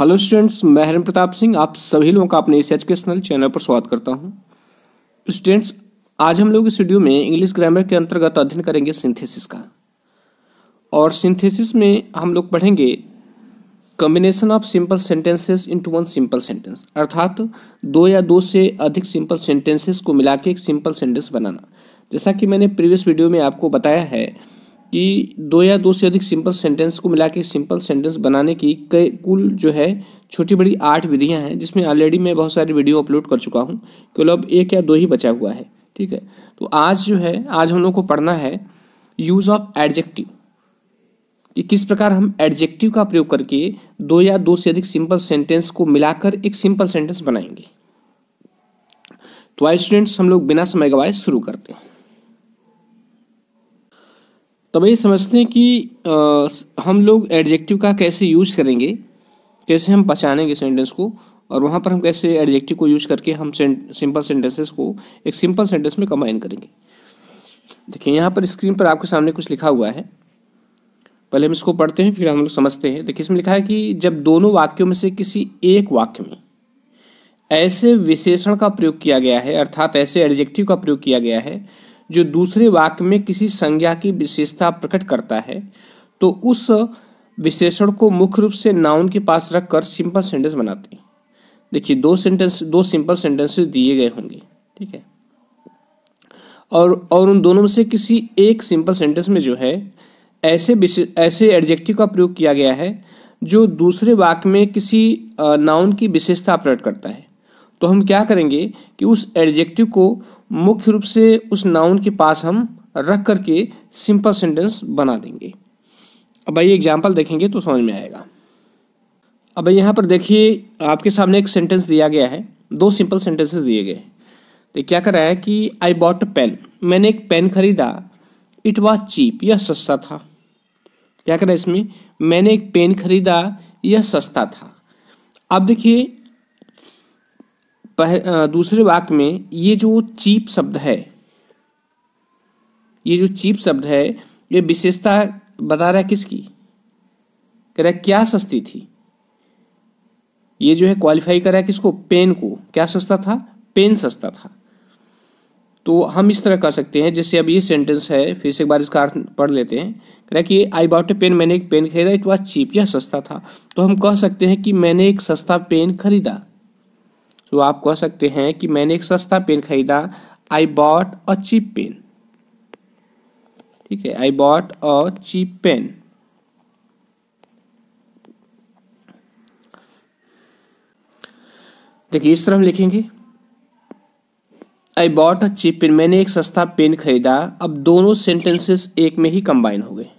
hello students मैं हरम प्रताप सिंह आप सभी लोगों का अपने इस एजुकेशनल चैनल पर स्वागत करता हूं स्टूडेंट्स आज हम लोग इस वीडियो में इंग्लिश ग्रामर के अंतर्गत अध्ययन करेंगे सिंथेसिस का और सिंथेसिस में हम लोग पढ़ेंगे combination of simple sentences into one simple sentence अर्थात दो या दो से अधिक सिंपल सेंटेंसेस को मिला के एक सिंपल सेंटेंस बनाना जैसा कि मैंने प्रीवियस वीडियो में आपको बताया है कि दो या दो से अधिक सिंपल सेंटेंस को मिला के सिंपल सेंटेंस बनाने की कई कुल जो है छोटी बड़ी आठ विधियां हैं जिसमें ऑलरेडी मैं बहुत सारी वीडियो अपलोड कर चुका हूं केवल अब एक या दो ही बचा हुआ है ठीक है तो आज जो है आज हम लोग को पढ़ना है यूज़ ऑफ एडजेक्टिव कि किस प्रकार हम एडजेक्टिव का प्रयोग करके दो या दो से अधिक सिंपल सेंटेंस को मिलाकर एक सिंपल सेंटेंस बनाएंगे तो आई स्टूडेंट्स हम लोग बिना समय गवाए शुरू करते हैं तब ये समझते हैं कि आ, हम लोग एडजेक्टिव का कैसे यूज करेंगे कैसे हम पहचानेंगे सेंटेंस को और वहाँ पर हम कैसे एडजेक्टिव को यूज करके हम सिंपल सेंटेंसेस को एक सिंपल सेंटेंस में कंबाइन करेंगे देखिए यहाँ पर स्क्रीन पर आपके सामने कुछ लिखा हुआ है पहले हम इसको पढ़ते हैं फिर हम लोग समझते हैं देखिए इसमें लिखा है कि जब दोनों वाक्यों में से किसी एक वाक्य में ऐसे विशेषण का प्रयोग किया गया है अर्थात ऐसे एडजेक्टिव का प्रयोग किया गया है जो दूसरे वाक्य में किसी संज्ञा की विशेषता प्रकट करता है तो उस विशेषण को मुख्य रूप से नाउन के पास रखकर सिंपल सेंटेंस बनाते हैं देखिए दो सेंटेंस दो सिंपल सेंटेंसेस दिए गए होंगे ठीक है और और उन दोनों में से किसी एक सिंपल सेंटेंस में जो है ऐसे ऐसे एडजेक्टिव का प्रयोग किया गया है जो दूसरे वाक्य में किसी नाउन की विशेषता प्रकट करता है तो हम क्या करेंगे कि उस एडजेक्टिव को मुख्य रूप से उस नाउन के पास हम रख करके सिंपल सेंटेंस बना देंगे अब भाई एग्जाम्पल देखेंगे तो समझ में आएगा अब भाई यहाँ पर देखिए आपके सामने एक सेंटेंस दिया गया है दो सिंपल सेंटेंसेस दिए गए तो क्या कर रहा है कि आई बॉट पेन मैंने एक पेन खरीदा इट वॉज चीप यह सस्ता था क्या है इसमें मैंने एक पेन खरीदा यह सस्ता था अब देखिए पह, दूसरे वाक्य में ये जो चीप शब्द है ये जो चीप शब्द है ये विशेषता बता रहा है किसकी कह रहा है क्या सस्ती थी ये जो है क्वालिफाई करा है किसको पेन को क्या सस्ता था पेन सस्ता था तो हम इस तरह कर सकते हैं जैसे अब ये सेंटेंस है फिर से एक बार इसका अर्थ पढ़ लेते हैं कह रहा है कि आई बॉट ए पेन मैंने एक पेन खरीदा इट वॉज चीप या सस्ता था तो हम कह सकते हैं कि मैंने एक सस्ता पेन खरीदा तो आप कह सकते हैं कि मैंने एक सस्ता पेन खरीदा I bought a cheap pen ठीक है I bought a cheap pen देखिए इस तरह हम लिखेंगे I bought a cheap pen मैंने एक सस्ता पेन खरीदा अब दोनों सेंटेंसेस एक में ही कंबाइन हो गए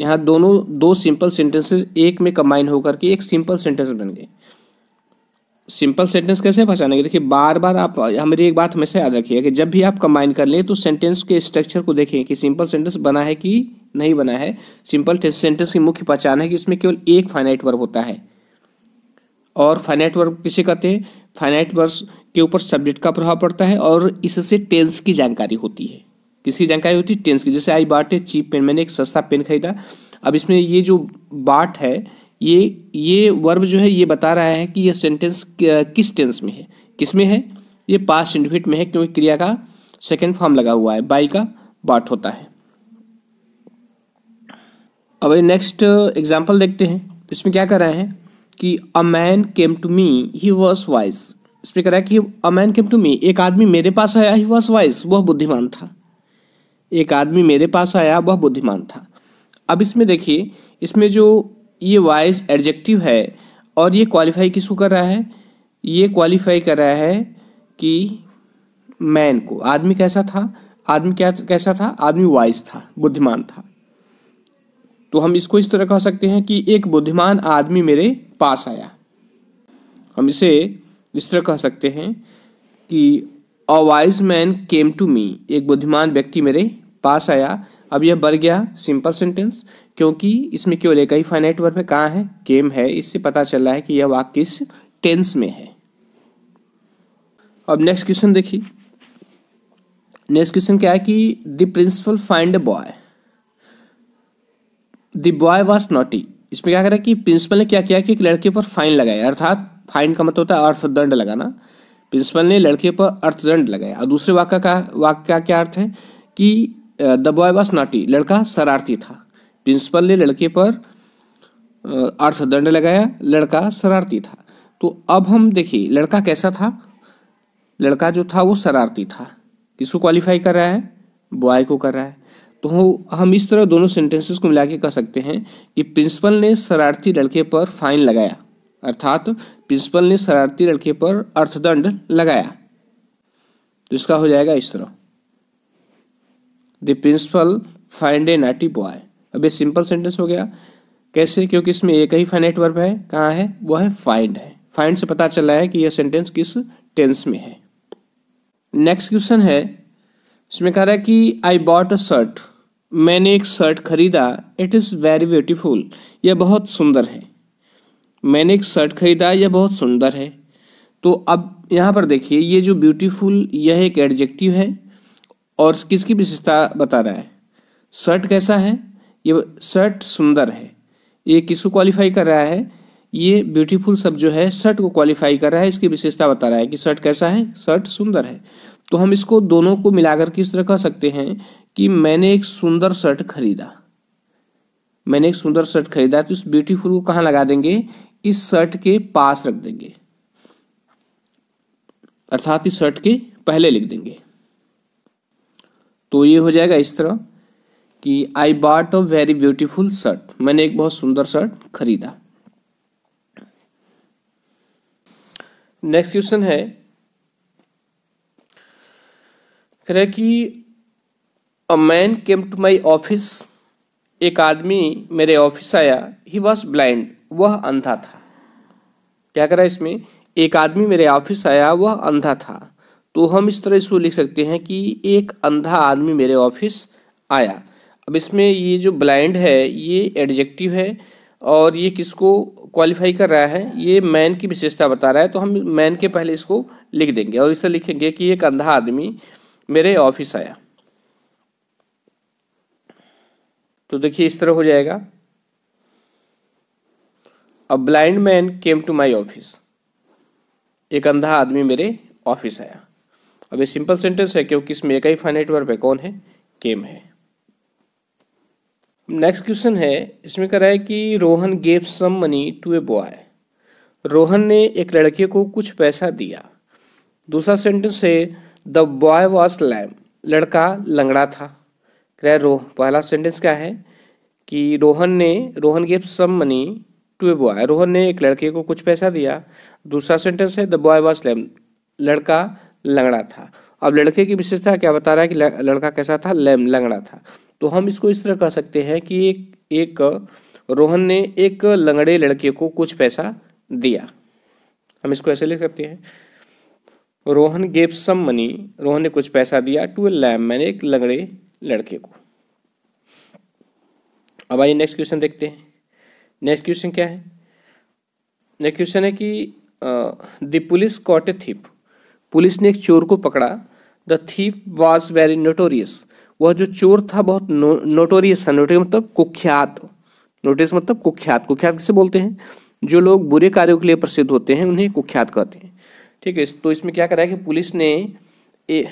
यहां दोनों दो सिंपल सेंटेंसेस एक में कंबाइन होकर के एक सिंपल सेंटेंस बन गए सिंपल सेंटेंस कैसे पहचानेंगे देखिए बार बार आप हमारी एक बात हमेशा याद रखिए कि जब भी आप कंबाइन कर लें तो सेंटेंस के स्ट्रक्चर को देखें कि सिंपल सेंटेंस बना है कि नहीं बना है सिंपल सेंटेंस की मुख्य पहचान है कि इसमें केवल एक फाइनाइट वर्ब होता है और फाइनाइट वर्ब किसे कहते हैं फाइनाइट वर्ब के ऊपर सब्जेक्ट का प्रभाव पड़ता है और इससे टेंस की जानकारी होती है किसकी जानकारी होती है टेंस की जैसे आई बाट है चीप पेन मैंने एक सस्ता पेन खरीदा अब इसमें ये जो बाट है ये ये वर्ब जो है ये बता रहा है कि यह सेंटेंस किस टेंस में है किस में है ये पास्ट इंडिफिट में है क्योंकि क्रिया का सेकेंड फॉर्म लगा हुआ है बाई का बाट होता है अब नेक्स्ट एग्जाम्पल देखते हैं इसमें क्या कर रहे हैं कि a man came to me he was wise इसमें कह रहा है कि a man came to me एक आदमी मेरे पास आया ही वॉज वाइस वह बुद्धिमान था एक आदमी मेरे पास आया वह बुद्धिमान था अब इसमें देखिए इसमें जो ये वाइज एडजेक्टिव है और ये क्वालिफाई किसको कर रहा है ये क्वालिफाई कर रहा है कि मैन को आदमी कैसा था आदमी क्या कैसा था आदमी वाइज था बुद्धिमान था तो हम इसको इस तरह कह सकते हैं कि एक बुद्धिमान आदमी मेरे पास आया हम इसे इस तरह कह सकते हैं कि a wise man came to me एक बुद्धिमान व्यक्ति मेरे पास आया अब यह बढ़ गया सिंपल सेंटेंस क्योंकि इसमें क्यों लेगा ही फाइनाइट वर्ब है कहाँ है केम है इससे पता चल रहा है कि यह वाक्य किस टेंस में है अब नेक्स्ट क्वेश्चन देखिए नेक्स्ट क्वेश्चन क्या है कि the principal find boy the boy was naughty इसमें क्या करा कि प्रिंसिपल ने क्या किया कि एक लड़के पर फाइन लगाया अर्थात फाइन का मतलब होता है अर्थदंड लगाना प्रिंसिपल ने लड़के पर अर्थदंड लगाया और दूसरे वाक्य का वाक्य का क्या अर्थ है कि द बॉय वॉज नॉटी लड़का शरारती था प्रिंसिपल ने लड़के पर अर्थदंड लगाया लड़का शरारती था तो अब हम देखिए लड़का कैसा था लड़का जो था वो शरारती था किसको क्वालिफाई कर रहा है बॉय को कर रहा है तो हम इस तरह दोनों सेंटेंसेस को मिला के कह सकते हैं कि प्रिंसिपल ने शरारती लड़के पर फाइन लगाया अर्थात प्रिंसिपल ने शरारती लड़के पर अर्थदंड लगाया तो इसका हो जाएगा इस तरह the principal find a naughty boy अब ये सिंपल सेंटेंस हो गया कैसे क्योंकि इसमें एक ही फाइनाइट वर्ब है कहाँ है वह है फाइंड है फाइंड से पता चला है कि यह सेंटेंस किस टेंस में है नेक्स्ट क्वेश्चन है इसमें कह रहा है कि आई बॉट अ शर्ट मैंने एक शर्ट खरीदा इट इज़ वेरी ब्यूटीफुल यह बहुत सुंदर है मैंने एक शर्ट खरीदा यह बहुत सुंदर है तो अब यहाँ पर देखिए ये जो ब्यूटीफुल यह एक एडजेक्टिव है और किसकी विशेषता बता रहा है शर्ट कैसा है ये शर्ट सुंदर है ये किसको क्वालिफाई कर रहा है ये ब्यूटीफुल सब जो है शर्ट को क्वालिफाई कर रहा है इसकी विशेषता बता रहा है कि शर्ट कैसा है शर्ट सुंदर है तो हम इसको दोनों को मिलाकर किस तरह कह सकते हैं कि मैंने एक सुंदर शर्ट खरीदा मैंने एक सुंदर शर्ट खरीदा तो इस ब्यूटीफुल को कहाँ लगा देंगे इस शर्ट के पास रख देंगे अर्थात इस शर्ट के पहले लिख देंगे तो ये हो जाएगा इस तरह कि I bought a very beautiful shirt मैंने एक बहुत सुंदर शर्ट खरीदा नेक्स्ट क्वेश्चन है कह कि a man came to my office एक आदमी मेरे ऑफिस आया ही वॉज ब्लाइंड वह अंधा था क्या है इसमें एक आदमी मेरे ऑफिस आया वह अंधा था तो हम इस तरह इसको लिख सकते हैं कि एक अंधा आदमी मेरे ऑफिस आया अब इसमें ये जो ब्लाइंड है ये एडजेक्टिव है और ये किसको क्वालिफाई कर रहा है ये मैन की विशेषता बता रहा है तो हम मैन के पहले इसको लिख देंगे और इसे लिखेंगे कि एक अंधा आदमी मेरे ऑफिस आया तो देखिए इस तरह हो जाएगा a blind man came to my office एक अंधा आदमी मेरे ऑफिस आया अब ये सिंपल सेंटेंस है क्योंकि इसमें एक ही फाइनेट वर्ब है कौन है केम है नेक्स्ट क्वेश्चन है इसमें कह रहा है कि Rohan gave some money to a boy Rohan ने एक लड़के को कुछ पैसा दिया दूसरा सेंटेंस है द बॉय वॉज लैम लड़का लंगड़ा था कह रो पहला सेंटेंस क्या है कि रोहन ने Rohan gave some money to a boy Rohan ने एक लड़के को कुछ पैसा दिया दूसरा सेंटेंस है द बॉय वॉज लैम लड़का लंगड़ा था अब लड़के की विशेषता क्या बता रहा है कि लड़का कैसा था लैम लंगड़ा था तो हम इसको इस तरह कह सकते हैं कि एक एक रोहन ने एक लंगड़े लड़के को कुछ पैसा दिया हम इसको ऐसे लिख सकते हैं Rohan gave some money Rohan ने कुछ पैसा दिया टू ए लैम मैंने एक लंगड़े लड़के को अब आइए नेक्स्ट क्वेश्चन देखते हैं नेक्स्ट क्वेश्चन क्या है नेक्स्ट क्वेश्चन है कि the police caught a thief police ने एक चोर को पकड़ा the thief was very notorious वह जो चोर था बहुत नो, नोटोरियस था नोटोरियस मतलब कुख्यात नोटिस मतलब कुख्यात कुख्यात किसे बोलते हैं जो लोग बुरे कार्यों के लिए प्रसिद्ध होते हैं उन्हें कुख्यात कहते हैं ठीक है तो इसमें क्या करा है कि पुलिस ने ए,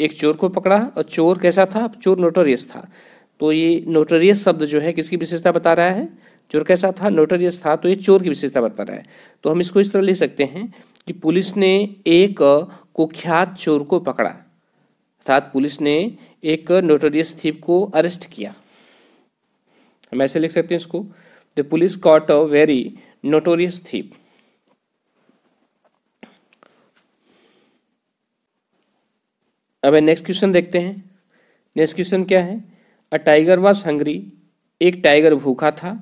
एक चोर को पकड़ा और चोर कैसा था चोर नोटोरियस था तो ये नोटोरियस शब्द जो है किसकी विशेषता बता रहा है चोर कैसा था नोटोरियस था तो ये चोर की विशेषता बता रहा है तो हम इसको इस तरह ले सकते हैं कि पुलिस ने एक कुख्यात चोर को पकड़ा अर्थात पुलिस ने एक नोटोरियस थीप को अरेस्ट किया हम ऐसे लिख सकते हैं इसको the police caught a very notorious thief अब नेक्स्ट क्वेश्चन देखते हैं नेक्स्ट क्वेश्चन क्या है अ टाइगर वॉज हंग्री एक टाइगर भूखा था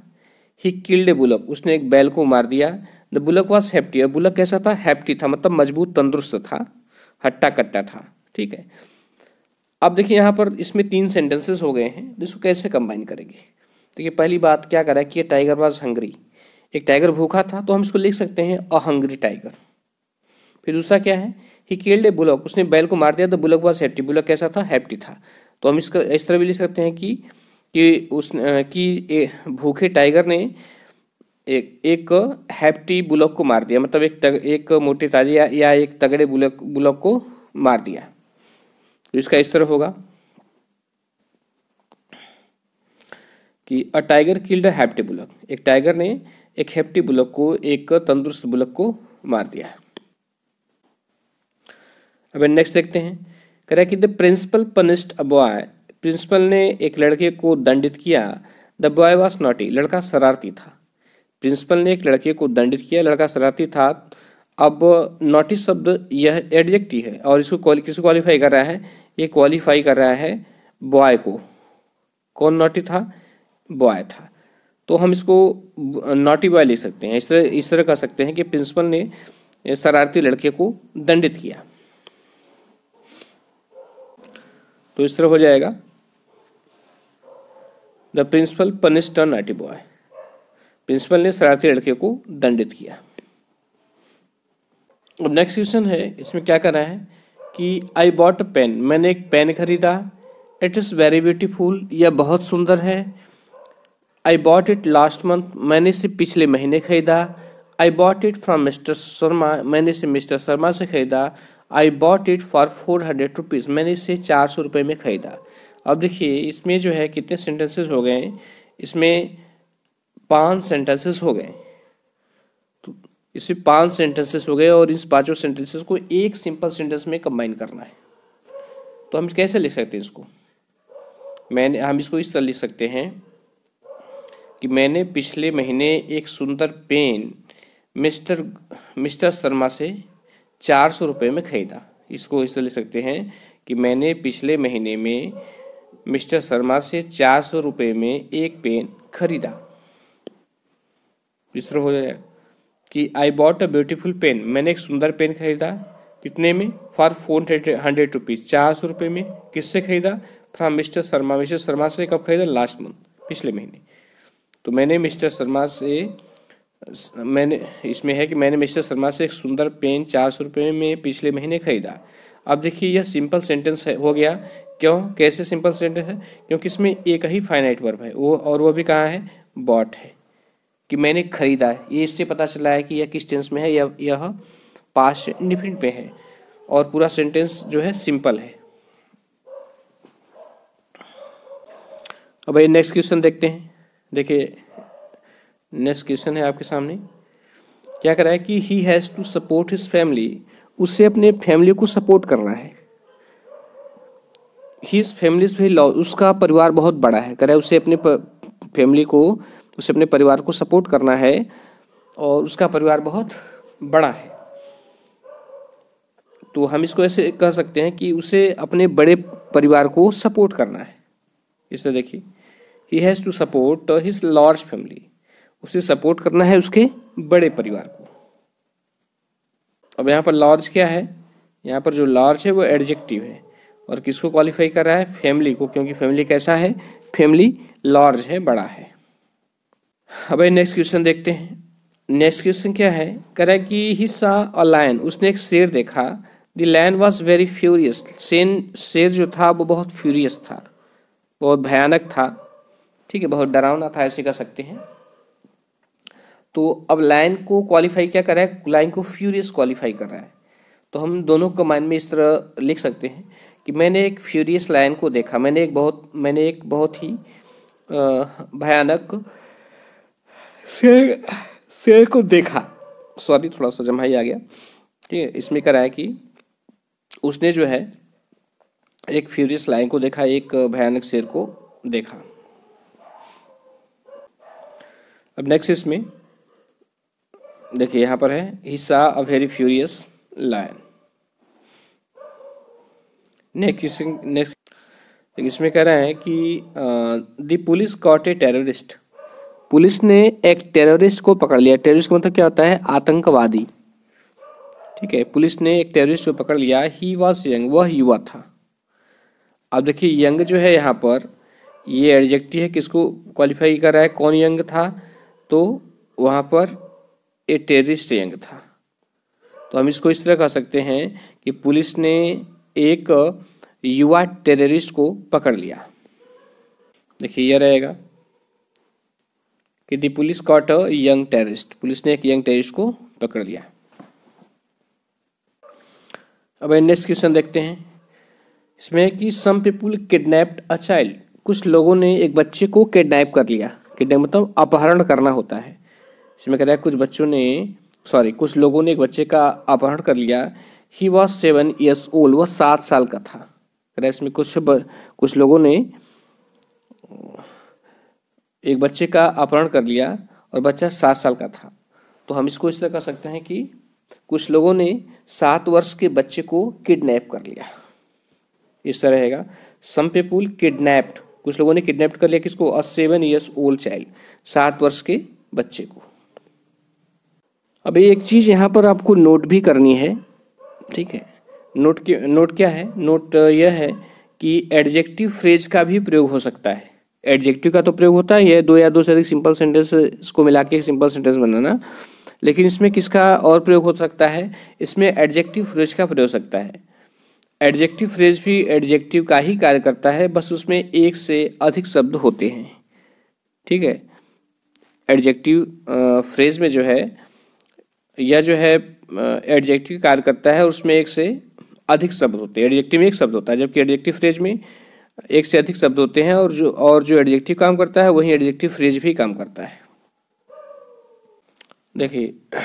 ही किल्ड ए बुलक उसने एक बैल को मार दिया द बुलक वॉज हैप्टी और बुलक कैसा था हैप्टी था मतलब मजबूत तंदुरुस्त था हट्टा कट्टा था ठीक है अब देखिए यहाँ पर इसमें तीन सेंटेंसेस हो गए हैं जिसको तो इसको कैसे कंबाइन करेंगे देखिए पहली बात क्या करा कि ये टाइगर वाज हंग्री एक टाइगर भूखा था तो हम इसको लिख सकते हैं अ हंग्री टाइगर फिर दूसरा क्या है ही केल्ड ए बुलक उसने बैल को मार दिया तो बुलक वाज हैप्टी बुलक कैसा था हैप्टी था तो हम इसका इस तरह भी लिख सकते हैं कि कि उस कि भूखे टाइगर ने एक एक हैप्टी बुलक को मार दिया मतलब एक तग, एक मोटे ताजे या, या एक तगड़े बुलक बुलक को मार दिया तो इसका इस तरह होगा कि a tiger killed hefty bullock एक टाइगर ने एक हैप्टी बुलक को एक तंदुरुस्त बुलक को मार दिया है अब नेक्स्ट देखते हैं कह रहा है कि the principal punished a boy principal ने एक लड़के को दंडित किया द बॉय वॉज नॉटी लड़का शरारती था प्रिंसिपल ने एक लड़के को दंडित किया लड़का शरारती था अब नॉटी शब्द यह एडजेक्टिव है और इसको किसको क्वालिफाई कर रहा है ये क्वालिफाई कर रहा है बॉय को कौन नॉटी था बॉय था तो हम इसको नॉटी बॉय ले सकते हैं इस तरह इस तरह कह सकते हैं कि प्रिंसिपल ने शरारती लड़के को दंडित किया तो इस तरह हो जाएगा the principal punished a naughty boy principal ने शरारती लड़के को दंडित किया और नेक्स्ट क्वेश्चन है इसमें क्या करना है कि आई बॉट पेन मैंने एक पेन खरीदा इट इज़ वेरी ब्यूटीफुल यह बहुत सुंदर है I bought it last month मैंने इसे पिछले महीने खरीदा I bought it from mister Sharma मैंने इसे मिस्टर शर्मा से खरीदा I bought it for four hundred rupees मैंने इसे चार सौ रुपये में ख़रीदा अब देखिए इसमें जो है कितने सेंटेंसेस हो गए इसमें पांच सेंटेंसेस हो गए इससे पांच सेंटेंसेस हो गए और इस पांचों सेंटेंसेस को एक सिंपल सेंटेंस में कंबाइन करना है तो हम कैसे लिख सकते हैं इसको मैंने हम इसको इस तरह लिख सकते हैं कि मैंने पिछले महीने एक सुंदर पेन मिस्टर मिस्टर शर्मा से चार सौ रुपये में ख़रीदा इसको इस तरह लिख सकते हैं कि मैंने पिछले महीने में मिस्टर शर्मा से चार सौ रुपये में एक पेन खरीदा इस तरह हो जाएगा कि I bought a beautiful pen मैंने एक सुंदर पेन खरीदा कितने में फॉर फोर हंड्रेड रुपीज़ चार सौ रुपये में किससे खरीदा from mister Sharma mister Sharma से कब खरीदा लास्ट मंथ पिछले महीने तो मैंने मिस्टर शर्मा से मैंने इसमें है कि मैंने मिस्टर शर्मा से एक सुंदर पेन चार सौ रुपये में पिछले महीने खरीदा अब देखिए यह सिंपल सेंटेंस है हो गया क्यों कैसे सिंपल सेंटेंस है क्योंकि इसमें एक ही फाइनाइट वर्ब है वो और वो भी कहाँ है बॉट है कि मैंने खरीदा ये इससे पता चला है कि यह किस टेंस में है या यह पास्ट इंडिफिनिट में है और पूरा सेंटेंस जो है सिंपल है अब ये नेक्स्ट क्वेश्चन देखते हैं देखिए नेक्स्ट क्वेश्चन है आपके सामने क्या रहा है कि he has to support his family उसे अपने फैमिली को सपोर्ट करना है हिज फैमिली उसका परिवार बहुत बड़ा है करा है उसे अपने फैमिली को उसे अपने परिवार को सपोर्ट करना है और उसका परिवार बहुत बड़ा है तो हम इसको ऐसे कह सकते हैं कि उसे अपने बड़े परिवार को सपोर्ट करना है इसलिए देखिए he has to support his large family उसे सपोर्ट करना है उसके बड़े परिवार को अब यहाँ पर लार्ज क्या है यहाँ पर जो लार्ज है वो एडजेक्टिव है और किसको क्वालिफाई कर रहा है फैमिली को क्योंकि फैमिली कैसा है फैमिली लार्ज है बड़ा है अब नेक्स्ट क्वेश्चन देखते हैं नेक्स्ट क्वेश्चन क्या है कह रहा है कि हिस्सा और लाइन उसने एक शेर देखा the lion was very furious सेन शेर जो था वो बहुत फ्यूरियस था बहुत भयानक था ठीक है बहुत डरावना था ऐसे कह सकते हैं तो अब लाइन को क्वालिफाई क्या कर रहा है लाइन को फ्यूरियस क्वालिफाई कर रहा है तो हम दोनों को माइंड में इस तरह लिख सकते हैं कि मैंने एक फ्यूरियस लाइन को देखा मैंने एक बहुत मैंने एक बहुत ही भयानक शेर शेर को देखा सॉरी थोड़ा सा जमा ही आ गया ठीक है इसमें कराया कि उसने जो है एक फ्यूरियस लाइन को देखा एक भयानक शेर को देखा अब नेक्स्ट इसमें देखिए यहां पर है he saw a very furious lion next next इसमें कह रहे हैं कि the police caught a terrorist police ने एक टेररिस्ट को पकड़ लिया टेररिस्ट मतलब क्या होता है आतंकवादी ठीक है पुलिस ने एक टेररिस्ट को पकड़ लिया ही वॉज यंग वह युवा था अब देखिए यंग जो है यहाँ पर ये एडजेक्टिव है किसको क्वालिफाई कर रहा है कौन यंग था तो वहाँ पर ए टेररिस्ट यंग था तो हम इसको इस तरह कह सकते हैं कि पुलिस ने एक युवा टेररिस्ट को पकड़ लिया देखिए यह रहेगा कि the police caught a young terrorist police ने एक यंग टेररिस्ट को पकड़ लिया अब नेक्स्ट क्वेश्चन देखते हैं इसमें कि some people kidnapped a child कुछ लोगों ने एक बच्चे को किडनैप कर लिया किडनैप मतलब अपहरण करना होता है इसमें कहता है कुछ बच्चों ने सॉरी कुछ लोगों ने एक बच्चे का अपहरण कर लिया he was seven years old वह सात साल का था कह रहा है इसमें कुछ ब, कुछ लोगों ने एक बच्चे का अपहरण कर लिया और बच्चा सात साल का था तो हम इसको इस तरह कर सकते हैं कि कुछ लोगों ने सात वर्ष के बच्चे को किडनैप कर लिया इस तरह रहेगा सम पीपुल किडनैप्ड कुछ लोगों ने किडनैप कर लिया किसको a seven years old child सात वर्ष के बच्चे को अभी एक चीज़ यहाँ पर आपको नोट भी करनी है ठीक है नोट के नोट क्या है नोट यह है कि एडजेक्टिव फ्रेज का भी प्रयोग हो सकता है एडजेक्टिव का तो प्रयोग होता ही है दो या दो से अधिक सिंपल सेंटेंस को मिला के सिंपल सेंटेंस बनाना लेकिन इसमें किसका और प्रयोग हो सकता है इसमें एडजेक्टिव फ्रेज का प्रयोग हो सकता है एडजेक्टिव फ्रेज भी एडजेक्टिव का ही कार्य करता है बस उसमें एक से अधिक शब्द होते हैं ठीक है एडजेक्टिव फ्रेज में जो है यह जो है एडजेक्टिव कार्य करता है उसमें एक से अधिक शब्द होते हैं एडजेक्टिव में एक शब्द होता है जबकि एडजेक्टिव फ्रेज में एक से अधिक शब्द होते हैं और जो और जो एडजेक्टिव काम करता है वही एडजेक्टिव फ्रेज भी काम करता है देखिए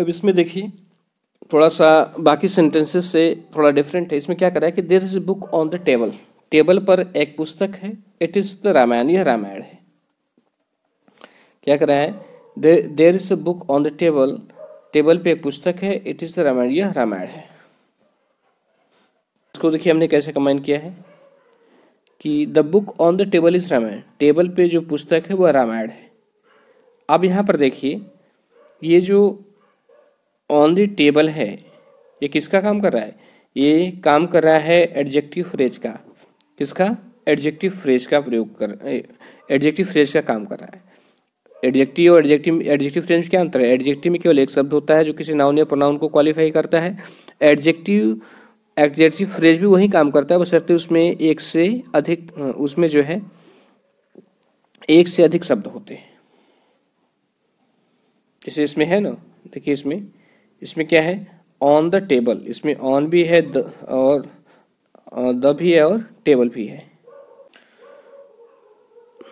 अब इसमें देखिए थोड़ा सा बाकी सेंटेंसेस से थोड़ा डिफरेंट है इसमें क्या करा है कि there is a book on the table table पर एक पुस्तक है इट इज द रामायण यह रामायण है क्या करा है there is a book on the table table पे एक पुस्तक है इट इज द रामायण यह रामायण है इसको देखिए हमने कैसे कमाइन किया है कि the book on the table is Ramayan table पे जो पुस्तक है वह रामायण है अब यहाँ पर देखिए ये जो ऑन द टेबल है ये किसका काम कर रहा है ये काम कर रहा है एडजेक्टिव फ्रेज का किसका एडजेक्टिव फ्रेज का प्रयोग कर एडजेक्टिव फ्रेज का काम कर रहा है एडजेक्टिव और एडजेक्टिव एडजेक्टिव फ्रेज क्या अंतर है एडजेक्टिव में केवल एक शब्द होता है जो किसी नाउन या प्रोनाउन को क्वालिफाई करता है एडजेक्टिव एग्जेक्टिव फ्रेज भी वही काम करता है वो बशर्ते उसमें एक से अधिक उसमें जो है एक से अधिक शब्द होते हैं जैसे इसमें है ना देखिए इसमें इसमें क्या है ऑन द टेबल इसमें ऑन भी है द और द भी है और टेबल भी है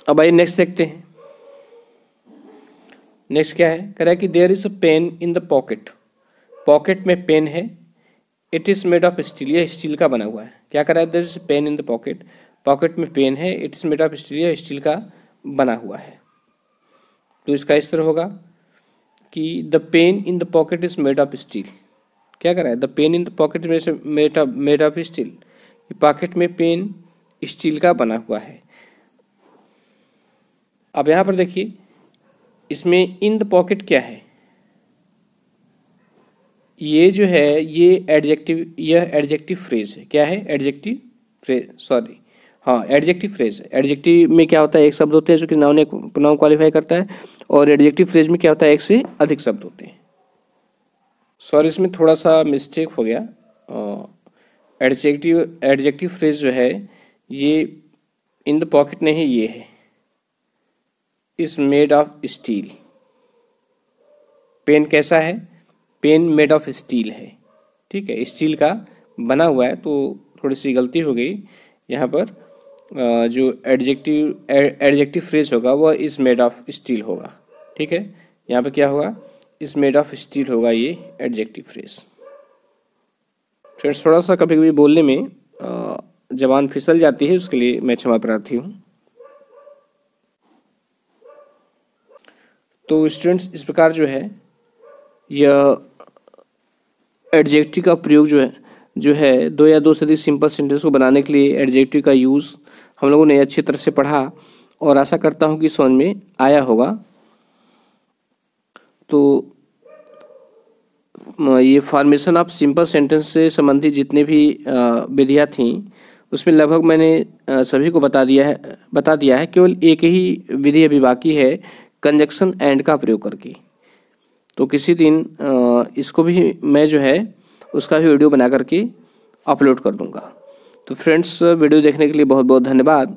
अब आइए नेक्स्ट देखते हैं नेक्स्ट क्या है कह रहा है कि there is a pen in the pocket pocket में पेन है it is made of steel या स्टील का बना हुआ है क्या करा है there is pen in the pocket pocket में पेन है it is made of steel या स्टील का बना हुआ है तो इसका इस तरह होगा कि the pen in the pocket is made of steel क्या करा है the pen in the pocket में मेड ऑफ स्टील पॉकेट में पेन स्टील का बना हुआ है अब यहाँ पर देखिए इसमें इन द पॉकेट क्या है ये जो है ये एडजेक्टिव यह एडजेक्टिव फ्रेज है क्या है एडजेक्टिव फ्रेज सॉरी हाँ एडजेक्टिव फ्रेज एडजेक्टिव में क्या होता है एक शब्द होते हैं जो कि नाउन नाउन क्वालिफाई करता है और एडजेक्टिव फ्रेज में क्या होता है एक से अधिक शब्द होते हैं सॉरी इसमें थोड़ा सा मिस्टेक हो गया एडजेक्टिव एडजेक्टिव फ्रेज जो है ये इन द पॉकेट नहीं ये है इस मेड ऑफ स्टील पेन कैसा है पेन मेड ऑफ स्टील है ठीक है स्टील का बना हुआ है तो थोड़ी सी गलती हो गई यहाँ पर जो एडजेक्टिव एडजेक्टिव फ्रेज होगा वह इस मेड ऑफ स्टील होगा ठीक है यहाँ पर क्या होगा इस मेड ऑफ स्टील होगा ये एडजेक्टिव फ्रेज फ्रेंड्स थोड़ा सा कभी कभी बोलने में जवान फिसल जाती है उसके लिए मैं क्षमा प्रार्थी हूँ तो स्टूडेंट्स इस प्रकार जो है यह एडजेक्टिव का प्रयोग जो है जो है दो या दो से अधिक सिंपल सेंटेंस को बनाने के लिए एडजेक्टिव का यूज़ हम लोगों ने अच्छी तरह से पढ़ा और आशा करता हूँ कि समझ में आया होगा तो ये फॉर्मेशन ऑफ सिंपल सेंटेंस से संबंधित जितने भी विधियाँ थीं उसमें लगभग मैंने सभी को बता दिया है बता दिया है केवल एक ही विधि अभी बाकी है कंजक्शन एंड का प्रयोग करके तो किसी दिन इसको भी मैं जो है उसका भी वीडियो बना करके अपलोड कर दूँगा तो फ्रेंड्स वीडियो देखने के लिए बहुत बहुत धन्यवाद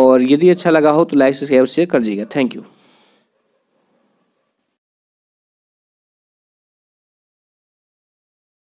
और यदि अच्छा लगा हो तो लाइक सब्सक्राइब शेयर कर दीजिएगा थैंक यू